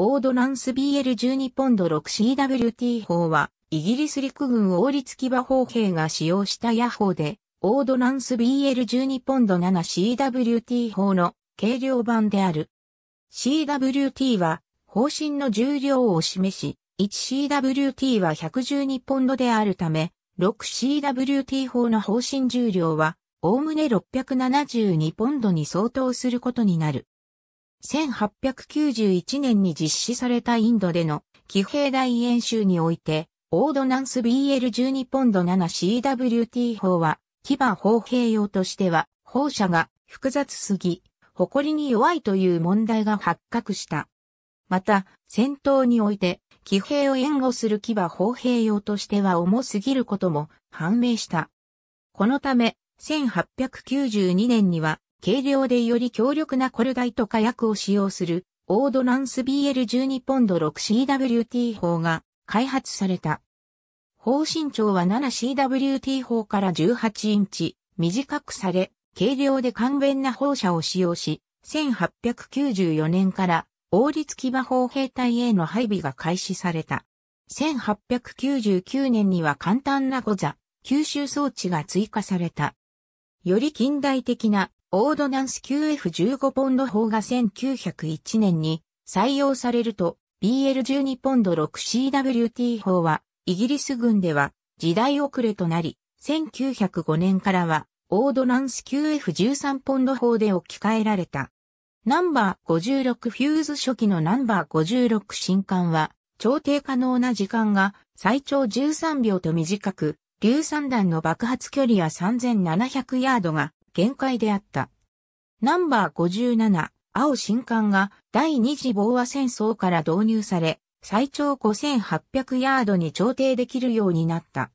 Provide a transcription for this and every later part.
オードランス BL12 ポンド 6CWT 砲は、イギリス陸軍王立騎馬砲兵が使用した野砲で、オードランス BL12 ポンド 7CWT 砲の軽量版である。CWT は、砲身の重量を示し、1CWT は112ポンドであるため、6CWT 砲の砲身重量は、おおむね672ポンドに相当することになる。1891年に実施されたインドでの騎兵大演習において、オードナンス BL12 ポンド 7CWT 法は、騎馬砲兵用としては、砲車が複雑すぎ、誇りに弱いという問題が発覚した。また、戦闘において、騎兵を援護する騎馬砲兵用としては重すぎることも判明した。このため、1892年には、軽量でより強力なコルダイト火薬を使用する、オードランス BL12 ポンド 6CWT 砲が開発された。砲身長は 7CWT 砲から18インチ、短くされ、軽量で簡便な砲車を使用し、1894年から王立騎馬砲兵隊への配備が開始された。1899年には簡単な誤座、吸収装置が追加された。より近代的なオードナンス QF15 ポンド法が1901年に採用されると BL12 ポンド 6CWT 法はイギリス軍では時代遅れとなり1905年からはオードナンス QF13 ポンド法で置き換えられた。ナンバー56フューズ初期のナンバー56新刊は調停可能な時間が最長13秒と短く、硫酸弾の爆発距離は3700ヤードが限界であった。ナンバー57、青新艦が第二次防和戦争から導入され、最長5800ヤードに調停できるようになった。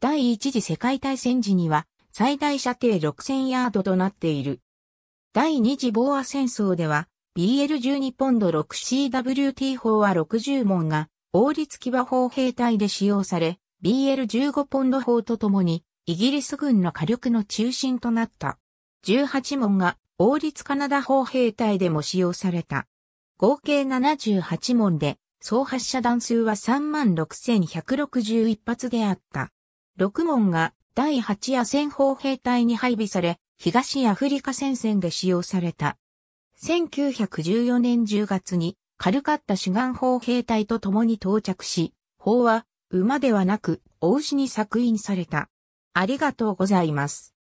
第一次世界大戦時には最大射程6000ヤードとなっている。第二次防和戦争では BL12 ポンド 6CWT 砲は60門が王立騎馬砲兵隊で使用され、BL15 ポンド砲とともにイギリス軍の火力の中心となった。18門が王立カナダ砲兵隊でも使用された。合計78門で、総発射弾数は36,161発であった。6門が第8夜戦砲兵隊に配備され、東アフリカ戦線で使用された。1914年10月に、カルカッタ主眼砲兵隊と共に到着し、砲は馬ではなく、王牛に作印された。ありがとうございます。